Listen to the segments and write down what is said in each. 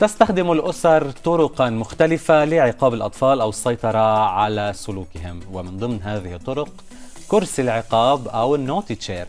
تستخدم الأسر طرقا مختلفة لعقاب الأطفال أو السيطرة على سلوكهم ومن ضمن هذه الطرق كرسي العقاب أو النوتي تشير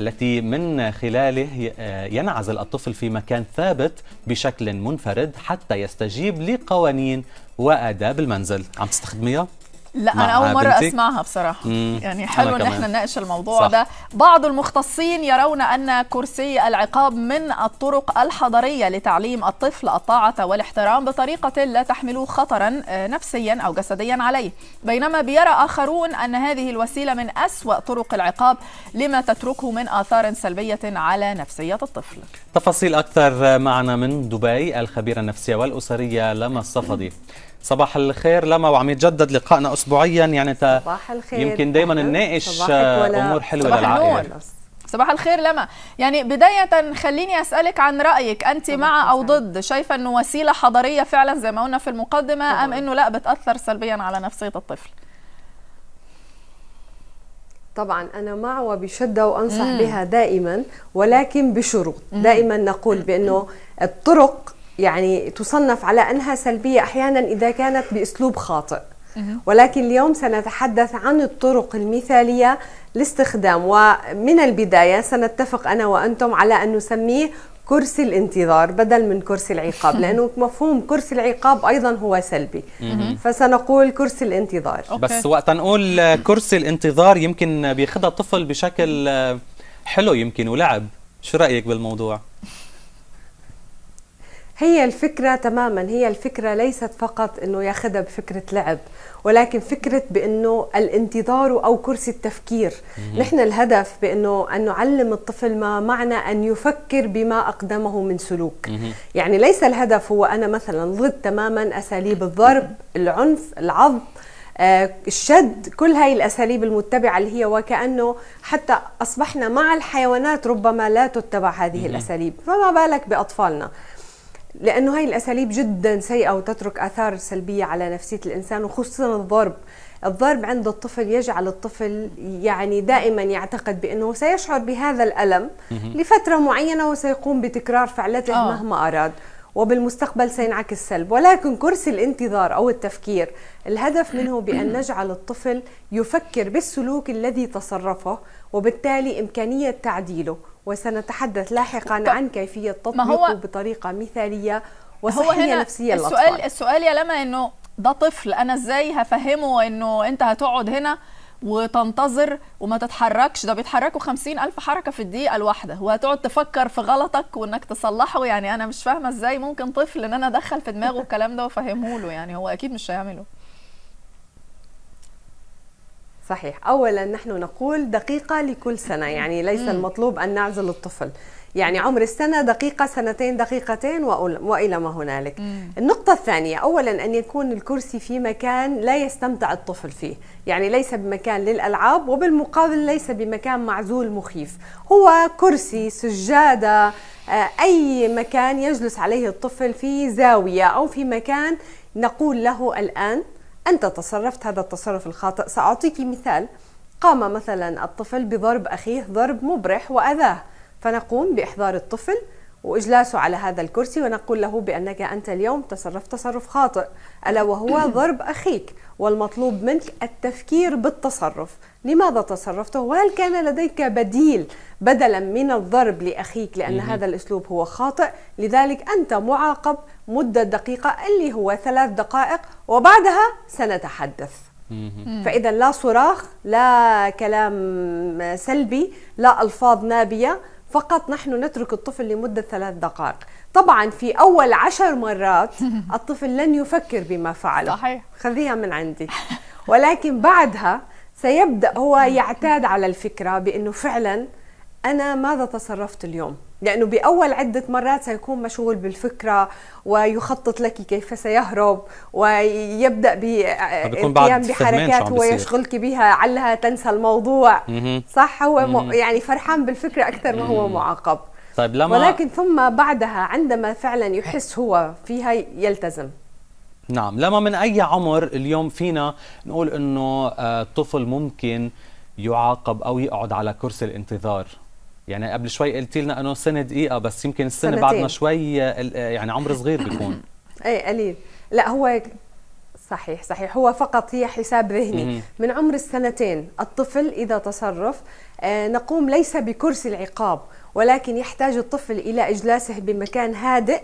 التي من خلاله آه، ينعزل الطفل في مكان ثابت بشكل منفرد حتى يستجيب لقوانين وآداب المنزل عم تستخدميها؟ لا انا اول مره بنتك. اسمعها بصراحه مم. يعني حلو ان احنا نناقش الموضوع صح. ده بعض المختصين يرون ان كرسي العقاب من الطرق الحضريه لتعليم الطفل الطاعه والاحترام بطريقه لا تحمل خطرا آه، نفسيا او جسديا عليه بينما بيرى اخرون ان هذه الوسيله من اسوا طرق العقاب لما تتركه من اثار سلبيه على نفسيه الطفل تفاصيل اكثر معنا من دبي الخبيره النفسيه والاسريه لما الصفدي صباح الخير لما وعم يتجدد لقائنا اسبوعيا يعني صباح الخير يمكن دائما نناقش امور حلوه صباح للعائله النور. صباح الخير لما يعني بداية خليني أسألك عن رأيك أنت مع أو ضد شايفة أنه وسيلة حضارية فعلا زي ما قلنا في المقدمة طبعا. أم أنه لا بتأثر سلبيا على نفسية الطفل طبعا أنا مع وبشدة وأنصح مم. بها دائما ولكن بشروط دائما نقول بأنه الطرق يعني تصنف على انها سلبيه احيانا اذا كانت باسلوب خاطئ ولكن اليوم سنتحدث عن الطرق المثاليه لاستخدام ومن البدايه سنتفق انا وانتم على ان نسميه كرسي الانتظار بدل من كرسي العقاب لانه مفهوم كرسي العقاب ايضا هو سلبي فسنقول كرسي الانتظار بس وقت نقول كرسي الانتظار يمكن بياخذها الطفل بشكل حلو يمكن ولعب شو رايك بالموضوع هي الفكرة تماما هي الفكرة ليست فقط انه ياخذها بفكرة لعب ولكن فكرة بانه الانتظار او كرسي التفكير نحن الهدف بانه ان نعلم الطفل ما معنى ان يفكر بما اقدمه من سلوك يعني ليس الهدف هو انا مثلا ضد تماما اساليب الضرب العنف العض آه، الشد كل هاي الأساليب المتبعة اللي هي وكأنه حتى أصبحنا مع الحيوانات ربما لا تتبع هذه الأساليب فما بالك بأطفالنا لانه هاي الاساليب جدا سيئه وتترك اثار سلبيه على نفسيه الانسان وخصوصا الضرب الضرب عند الطفل يجعل الطفل يعني دائما يعتقد بانه سيشعر بهذا الالم لفتره معينه وسيقوم بتكرار فعلته آه. مهما اراد وبالمستقبل سينعكس سلب ولكن كرسي الانتظار او التفكير الهدف منه بان نجعل الطفل يفكر بالسلوك الذي تصرفه وبالتالي امكانيه تعديله وسنتحدث لاحقا عن كيفية تطبيقه بطريقة مثالية وصحية نفسية السؤال للأطفال. السؤال يا لما انه ده طفل انا ازاي هفهمه انه انت هتقعد هنا وتنتظر وما تتحركش ده بيتحركوا خمسين ألف حركة في الدقيقة الواحدة وهتقعد تفكر في غلطك وإنك تصلحه يعني أنا مش فاهمة إزاي ممكن طفل إن أنا أدخل في دماغه الكلام ده وفهمه له يعني هو أكيد مش هيعمله صحيح اولا نحن نقول دقيقه لكل سنه يعني ليس المطلوب ان نعزل الطفل يعني عمر السنة دقيقة سنتين دقيقتين وإلى ما هنالك مم. النقطة الثانية أولا أن يكون الكرسي في مكان لا يستمتع الطفل فيه يعني ليس بمكان للألعاب وبالمقابل ليس بمكان معزول مخيف هو كرسي سجادة آه، أي مكان يجلس عليه الطفل في زاوية أو في مكان نقول له الآن أنت تصرفت هذا التصرف الخاطئ سأعطيك مثال قام مثلا الطفل بضرب أخيه ضرب مبرح وأذاه فنقوم بإحضار الطفل واجلاسه على هذا الكرسي ونقول له بانك انت اليوم تصرفت تصرف خاطئ الا وهو ضرب اخيك والمطلوب منك التفكير بالتصرف لماذا تصرفته وهل كان لديك بديل بدلا من الضرب لاخيك لان هذا الاسلوب هو خاطئ لذلك انت معاقب مده دقيقه اللي هو ثلاث دقائق وبعدها سنتحدث فاذا لا صراخ لا كلام سلبي لا الفاظ نابيه فقط نحن نترك الطفل لمدة ثلاث دقائق طبعا في أول عشر مرات الطفل لن يفكر بما فعله صحيح خذيها من عندي ولكن بعدها سيبدأ هو يعتاد على الفكرة بأنه فعلا أنا ماذا تصرفت اليوم لأنه بأول عدة مرات سيكون مشغول بالفكرة ويخطط لك كيف سيهرب ويبدأ بالقيام بحركات ويشغلك بها علها تنسى الموضوع صح هو يعني فرحان بالفكرة أكثر ما هو معاقب طيب لما ولكن ثم بعدها عندما فعلا يحس هو فيها يلتزم نعم لما من أي عمر اليوم فينا نقول أنه الطفل آه، ممكن يعاقب أو يقعد على كرسي الانتظار يعني قبل شوي قلتي لنا انه سنه دقيقه بس يمكن السنه سنتين. بعدنا شوي يعني عمر صغير بيكون اي قليل لا هو صحيح صحيح هو فقط هي حساب ذهني من عمر السنتين الطفل اذا تصرف آه، نقوم ليس بكرسي العقاب ولكن يحتاج الطفل الى اجلاسه بمكان هادئ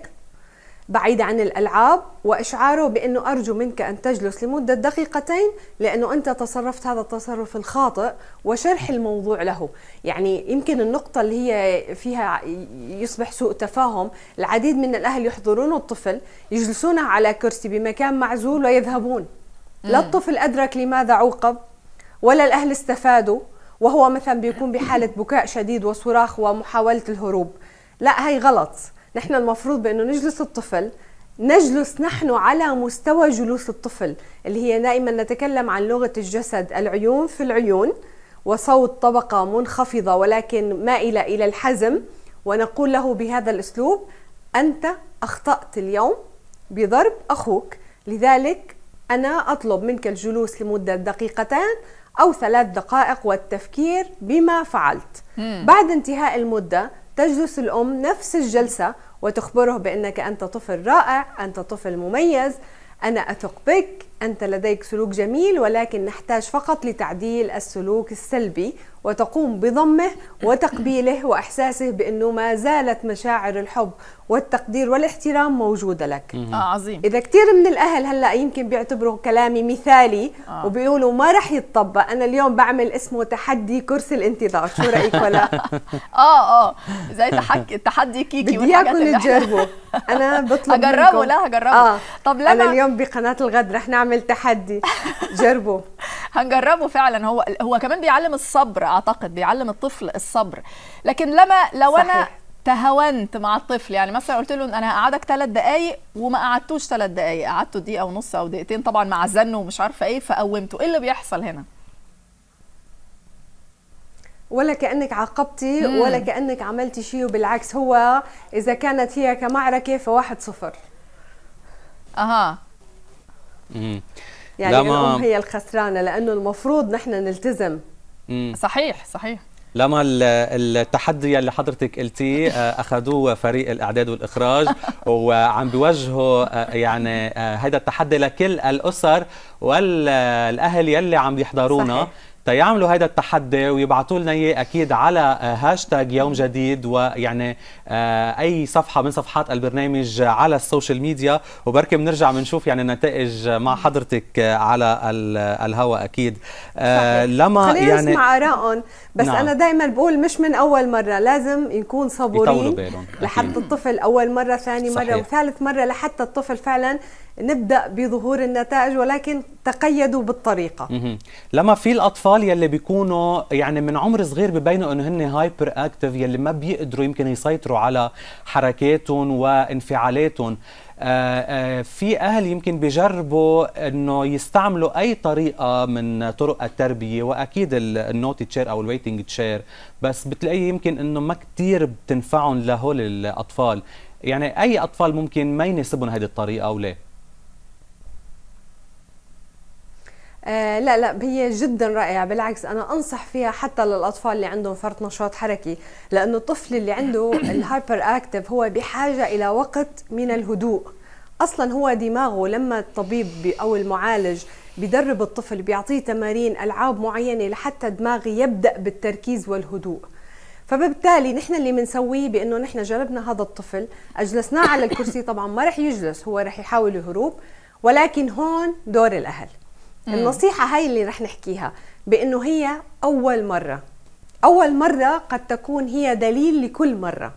بعيدة عن الألعاب وإشعاره بأنه أرجو منك أن تجلس لمدة دقيقتين لأنه أنت تصرفت هذا التصرف الخاطئ وشرح الموضوع له يعني يمكن النقطة اللي هي فيها يصبح سوء تفاهم العديد من الأهل يحضرون الطفل يجلسونه على كرسي بمكان معزول ويذهبون لا الطفل أدرك لماذا عوقب ولا الأهل استفادوا وهو مثلا بيكون بحالة بكاء شديد وصراخ ومحاولة الهروب لا هي غلط نحن المفروض بانه نجلس الطفل نجلس نحن على مستوى جلوس الطفل اللي هي دائما نتكلم عن لغه الجسد العيون في العيون وصوت طبقه منخفضه ولكن مائله الى الحزم ونقول له بهذا الاسلوب انت اخطات اليوم بضرب اخوك لذلك انا اطلب منك الجلوس لمده دقيقتان او ثلاث دقائق والتفكير بما فعلت بعد انتهاء المده تجلس الأم نفس الجلسة وتخبره بأنك أنت طفل رائع، أنت طفل مميز، أنا أثق بك، أنت لديك سلوك جميل ولكن نحتاج فقط لتعديل السلوك السلبي وتقوم بضمه وتقبيله وإحساسه بأنه ما زالت مشاعر الحب والتقدير والاحترام موجودة لك آه عظيم إذا كثير من الأهل هلأ يمكن بيعتبروا كلامي مثالي آه. وبيقولوا ما رح يتطبق أنا اليوم بعمل اسمه تحدي كرسي الانتظار شو رأيك ولا؟ آه آه زي تحك... تحدي كيكي بدي إياكم تجربوا أنا بطلب أجربه لا هجربه آه. طب لما أنا اليوم بقناة الغد رح نعمل تحدي جربوا هنجربه فعلا هو هو كمان بيعلم الصبر أعتقد بيعلم الطفل الصبر لكن لما لو صحيح. أنا تهاونت مع الطفل يعني مثلا قلت له انا هقعدك ثلاث دقائق وما قعدتوش ثلاث دقائق قعدته دقيقه ونص او دقيقتين طبعا مع الزن ومش عارفه ايه فقومته ايه اللي بيحصل هنا ولا كانك عاقبتي ولا كانك عملتي شيء وبالعكس هو اذا كانت هي كمعركه فواحد صفر اها مم. يعني الام هي الخسرانه لانه المفروض نحن نلتزم مم. صحيح صحيح لما التحدي اللي حضرتك قلتيه آه، اخذوه فريق الاعداد والاخراج وعم بيوجهوا آه، يعني هذا آه، التحدي لكل الاسر والاهل يلي عم يحضرونا صحيح. تيعملوا هذا التحدي ويبعثوا لنا اياه اكيد على آه، هاشتاج يوم جديد ويعني آه، اي صفحه من صفحات البرنامج على السوشيال ميديا وبركي بنرجع بنشوف يعني النتائج مع حضرتك آه، على الهواء اكيد صحيح. لما يعني نسمع ارائهم بس نعم. انا دائما بقول مش من اول مره لازم يكون صبورين لحتى الطفل اول مره ثاني صحيح. مره وثالث مره لحتى الطفل فعلا نبدا بظهور النتائج ولكن تقيدوا بالطريقه لما في الاطفال يلي بيكونوا يعني من عمر صغير ببينوا انه هن هايبر اكتف يلي ما بيقدروا يمكن يسيطروا على حركاتهم وانفعالاتهم آه، آه، في اهل يمكن بيجربوا انه يستعملوا اي طريقه من طرق التربيه واكيد النوتي تشير او الويتنج تشير بس بتلاقيه يمكن انه ما كثير بتنفعهم لهول الاطفال يعني اي اطفال ممكن ما يناسبهم هذه الطريقه او ليه آه لا لا هي جدا رائعه بالعكس انا انصح فيها حتى للاطفال اللي عندهم فرط نشاط حركي لانه الطفل اللي عنده الهايبر اكتف هو بحاجه الى وقت من الهدوء اصلا هو دماغه لما الطبيب او المعالج بيدرب الطفل بيعطيه تمارين العاب معينه لحتى دماغه يبدا بالتركيز والهدوء فبالتالي نحن اللي بنسويه بانه نحن جربنا هذا الطفل اجلسناه على الكرسي طبعا ما رح يجلس هو رح يحاول الهروب ولكن هون دور الاهل النصيحة هاي اللي رح نحكيها بأنه هي أول مرة أول مرة قد تكون هي دليل لكل مرة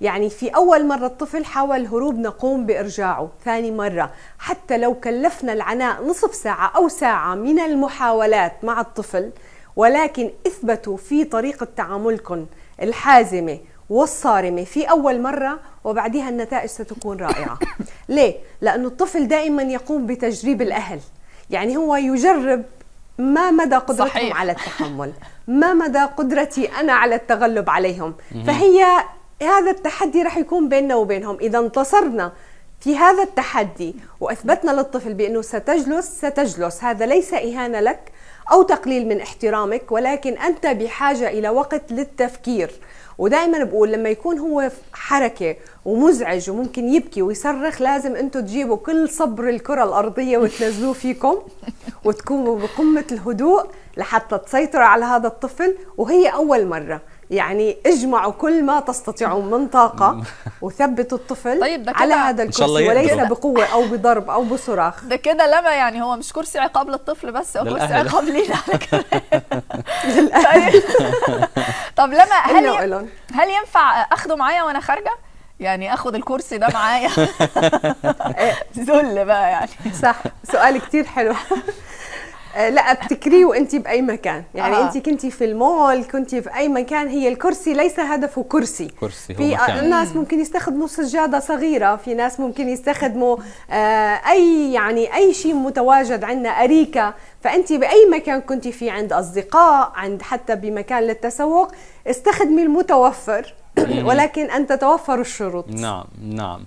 يعني في أول مرة الطفل حاول هروب نقوم بإرجاعه ثاني مرة حتى لو كلفنا العناء نصف ساعة أو ساعة من المحاولات مع الطفل ولكن اثبتوا في طريقة تعاملكم الحازمة والصارمة في أول مرة وبعدها النتائج ستكون رائعة ليه؟ لأن الطفل دائما يقوم بتجريب الأهل يعني هو يجرب ما مدى قدرتهم صحيح. على التحمل ما مدى قدرتي أنا على التغلب عليهم فهي هذا التحدي راح يكون بيننا وبينهم إذا انتصرنا في هذا التحدي واثبتنا للطفل بانه ستجلس ستجلس هذا ليس اهانه لك او تقليل من احترامك ولكن انت بحاجه الى وقت للتفكير ودائما بقول لما يكون هو حركه ومزعج وممكن يبكي ويصرخ لازم انتم تجيبوا كل صبر الكره الارضيه وتنزلوه فيكم وتكونوا بقمه الهدوء لحتى تسيطروا على هذا الطفل وهي اول مره يعني اجمعوا كل ما تستطيعون من طاقه وثبتوا الطفل طيب ده على هذا الكرسي وليس بقوه او بضرب او بصراخ ده كده لما يعني هو مش كرسي عقاب للطفل بس هو كرسي عقاب لينا على طيب. كده طب لما هل هل ينفع اخده معايا وانا خارجه يعني اخد الكرسي ده معايا ذل بقى يعني صح سؤال كتير حلو آه، لا بتكريه وانت باي مكان يعني آه. انت كنتي في المول كنتي في اي مكان هي الكرسي ليس هدفه كرسي كرسي في مكان. آه، ناس ممكن يستخدموا سجاده صغيره في ناس ممكن يستخدموا آه اي يعني اي شيء متواجد عندنا اريكه فانت باي مكان كنت فيه عند اصدقاء عند حتى بمكان للتسوق استخدمي المتوفر ولكن أن تتوفر الشروط نعم نعم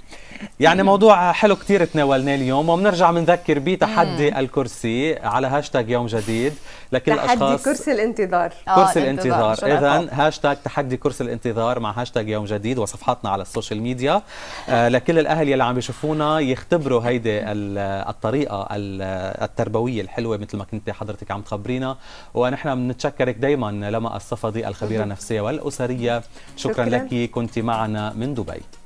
يعني موضوع حلو كتير تناولناه اليوم وبنرجع بنذكر بتحدي الكرسي على هاشتاج يوم جديد لكل الاشخاص تحدي كرسي الانتظار آه، كرسي آه، الانتظار اذا هاشتاج تحدي كرسي الانتظار مع هاشتاج يوم جديد وصفحاتنا على السوشيال ميديا آه لكل الاهل يلي عم بيشوفونا يختبروا هيدي الطريقه التربويه الحلوه مثل ما كنت حضرتك عم تخبرينا ونحن بنتشكرك دائما لما الصفدي الخبيره النفسيه والاسريه شكرا, شكرا. لك كنت معنا من دبي